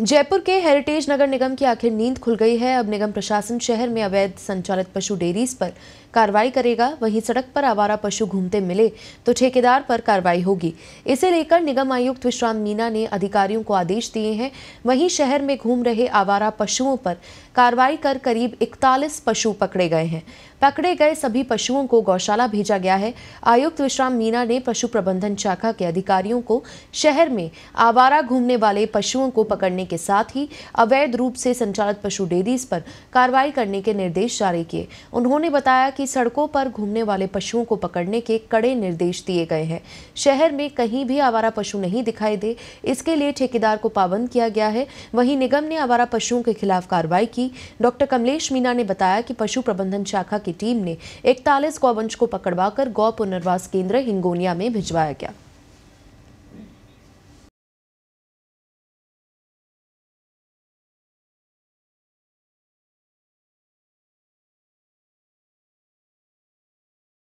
जयपुर के हेरिटेज नगर निगम की आखिर नींद खुल गई है अब निगम प्रशासन शहर में अवैध संचालित पशु डेयरीज पर कार्रवाई करेगा वहीं सड़क पर आवारा पशु घूमते मिले तो ठेकेदार पर कार्रवाई होगी इसे लेकर निगम आयुक्त विश्राम मीना ने अधिकारियों को आदेश दिए हैं वहीं शहर में घूम रहे आवारा पशुओं पर कार्रवाई कर करीब इकतालीस पशु पकड़े गए हैं पकड़े गए सभी पशुओं को गौशाला भेजा गया है आयुक्त विश्राम मीना ने पशु प्रबंधन शाखा के अधिकारियों को शहर में आवारा घूमने वाले पशुओं को पकड़ने के साथ ही अवैध रूप से संचालित पशु डेरीज पर कार्रवाई करने के निर्देश जारी किए उन्होंने बताया कि सड़कों पर घूमने वाले पशुओं को पकड़ने के कड़े निर्देश दिए गए हैं शहर में कहीं भी आवारा पशु नहीं दिखाई दे इसके लिए ठेकेदार को पाबंद किया गया है वहीं निगम ने आवारा पशुओं के खिलाफ कार्रवाई की डॉक्टर कमलेश मीना ने बताया कि पशु प्रबंधन शाखा की टीम ने इकतालीस गौवंश को पकड़वाकर गौ पुनर्वास केंद्र हिंगोनिया में भिजवाया गया